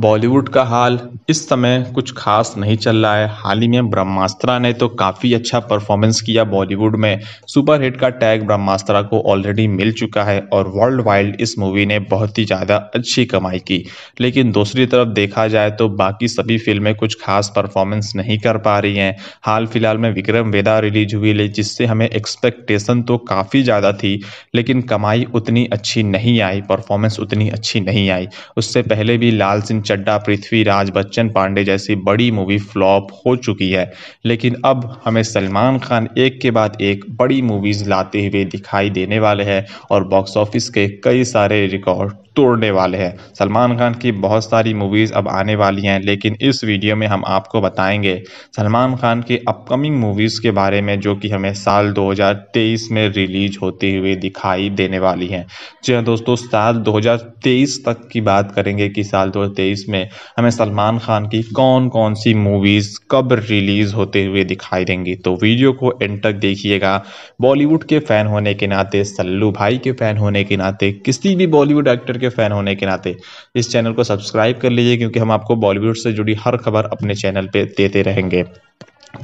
बॉलीवुड का हाल इस समय कुछ खास नहीं चल रहा है हाल ही में ब्रह्मास्त्रा ने तो काफ़ी अच्छा परफॉर्मेंस किया बॉलीवुड में सुपरहिट का टैग ब्रह्मास्त्रा को ऑलरेडी मिल चुका है और वर्ल्ड वाइड इस मूवी ने बहुत ही ज़्यादा अच्छी कमाई की लेकिन दूसरी तरफ देखा जाए तो बाकी सभी फिल्में कुछ खास परफॉर्मेंस नहीं कर पा रही हैं हाल फिलहाल में विक्रम वेदा रिलीज हुई ले जिससे हमें एक्सपेक्टेशन तो काफ़ी ज़्यादा थी लेकिन कमाई उतनी अच्छी नहीं आई परफॉर्मेंस उतनी अच्छी नहीं आई उससे पहले भी लाल सिंह चड्डा पृथ्वीराज बच्चन पांडे जैसी बड़ी मूवी फ्लॉप हो चुकी है लेकिन अब हमें सलमान खान एक के बाद एक बड़ी मूवीज़ लाते हुए दिखाई देने वाले हैं और बॉक्स ऑफिस के कई सारे रिकॉर्ड तोड़ने वाले हैं सलमान खान की बहुत सारी मूवीज़ अब आने वाली हैं लेकिन इस वीडियो में हम आपको बताएंगे सलमान खान की अपकमिंग मूवीज़ के बारे में जो कि हमें साल 2023 में रिलीज होते हुए दिखाई देने वाली हैं जी हाँ दोस्तों साल 2023 तक की बात करेंगे कि साल मूवीज में हमें सलमान खान की कौन कौन सी मूवीज़ कब रिलीज़ होते हुए दिखाई देंगी तो वीडियो को एंड तक देखिएगा बॉलीवुड के फ़ैन होने के नाते सल्लू भाई के फ़ैन होने के नाते किसी भी बॉलीवुड एक्टर के फ़ैन होने के नाते इस चैनल को सब्सक्राइब कर लीजिए क्योंकि हम आपको बॉलीवुड से जुड़ी हर खबर अपने चैनल पर देते रहेंगे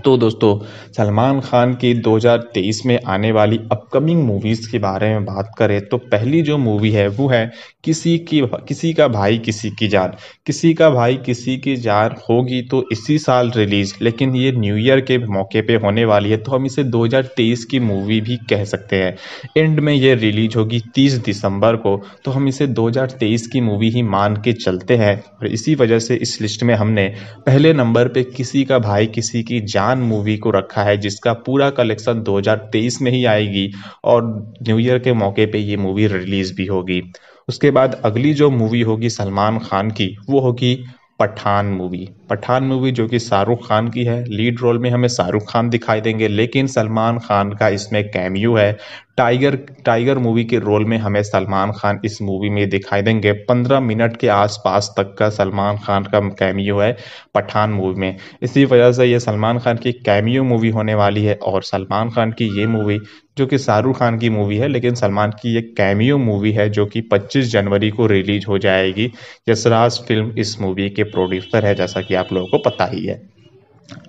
तो दोस्तों सलमान खान की 2023 में आने वाली अपकमिंग मूवीज़ के बारे में बात करें तो पहली जो मूवी है वो है किसी की किसी का भाई किसी की जान किसी का भाई किसी की जान होगी तो इसी साल रिलीज़ लेकिन ये न्यू ईयर के मौके पे होने वाली है तो हम इसे 2023 की मूवी भी कह सकते हैं एंड में ये रिलीज होगी 30 दिसंबर को तो हम इसे 2023 की मूवी ही मान के चलते हैं और इसी वजह से इस लिस्ट में हमने पहले नंबर पर किसी का भाई किसी की जान मूवी को रखा है जिसका पूरा कलेक्शन 2023 में ही आएगी और न्यू ईयर के मौके पे ये मूवी रिलीज भी होगी उसके बाद अगली जो मूवी होगी सलमान खान की वो होगी पठान मूवी पठान मूवी जो कि शाहरुख खान की है लीड रोल में हमें शाहरुख खान दिखाई देंगे लेकिन सलमान खान का इसमें कैमियो है टाइगर टाइगर मूवी के रोल में हमें सलमान खान इस मूवी में दिखाई देंगे पंद्रह मिनट के आसपास तक का सलमान खान का कैमियो है पठान मूवी में इसी वजह से ये सलमान खान की कैमियो मूवी होने वाली है और सलमान खान की ये मूवी जो कि शाहरुख खान की मूवी है लेकिन सलमान की ये कैमियो मूवी है जो कि 25 जनवरी को रिलीज हो जाएगी यशराज फिल्म इस मूवी के प्रोड्यूसर है जैसा कि कि आप लोगों को पता ही है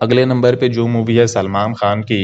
अगले नंबर पे जो मूवी है सलमान खान की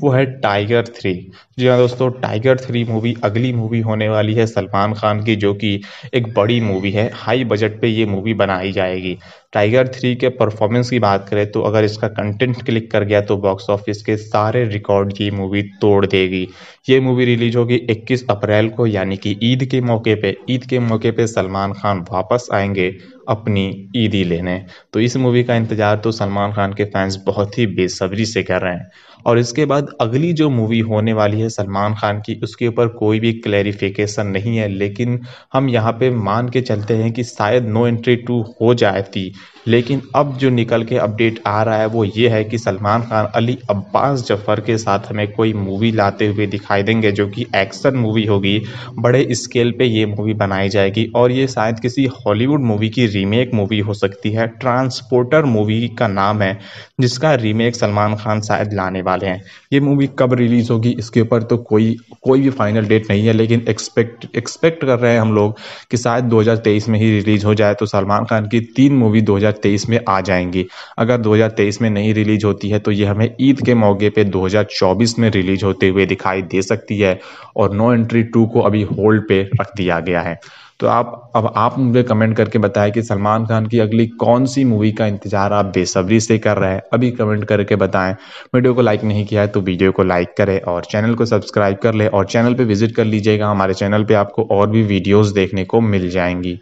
वो है टाइगर थ्री जी हाँ दोस्तों टाइगर थ्री मूवी अगली मूवी होने वाली है सलमान खान की जो कि एक बड़ी मूवी है हाई बजट पे ये मूवी बनाई जाएगी टाइगर थ्री के परफॉर्मेंस की बात करें तो अगर इसका कंटेंट क्लिक कर गया तो बॉक्स ऑफिस के सारे रिकॉर्ड ये मूवी तोड़ देगी ये मूवी रिलीज होगी 21 अप्रैल को यानी कि ईद के मौके पे ईद के मौके पे सलमान खान वापस आएंगे अपनी ईदी लेने तो इस मूवी का इंतज़ार तो सलमान खान के फैंस बहुत ही बेसब्री से कर रहे हैं और इसके बाद अगली जो मूवी होने वाली है सलमान खान की उसके ऊपर कोई भी क्लैरिफिकेशन नहीं है लेकिन हम यहाँ पे मान के चलते हैं कि शायद नो एंट्री टू हो जाती लेकिन अब जो निकल के अपडेट आ रहा है वो ये है कि सलमान खान अली अब्बास जफ़र के साथ हमें कोई मूवी लाते हुए दिखाई देंगे जो कि एक्शन मूवी होगी बड़े स्केल पे ये मूवी बनाई जाएगी और ये शायद किसी हॉलीवुड मूवी की रीमेक मूवी हो सकती है ट्रांसपोर्टर मूवी का नाम है जिसका रीमेक सलमान खान शायद लाने वाले हैं ये मूवी कब रिलीज़ होगी इसके ऊपर तो कोई कोई भी फाइनल डेट नहीं है लेकिन एक्सपेक्ट एक्सपेक्ट कर रहे हैं हम लोग कि शायद दो में ही रिलीज़ हो जाए तो सलमान खान की तीन मूवी दो 2023 में आ जाएंगी अगर 2023 में नहीं रिलीज होती है तो ये हमें ईद के मौके पे 2024 में रिलीज होते हुए दिखाई दे सकती है और नो एंट्री टू को अभी होल्ड पे रख दिया गया है तो आप अब आप मुझे कमेंट करके बताएं कि सलमान खान की अगली कौन सी मूवी का इंतजार आप बेसब्री से कर रहे हैं अभी कमेंट करके बताएं वीडियो को लाइक नहीं किया है तो वीडियो को लाइक करें और चैनल को सब्सक्राइब कर ले और चैनल पे विजिट कर लीजिएगा हमारे चैनल पे आपको और भी वीडियोस देखने को मिल जाएंगी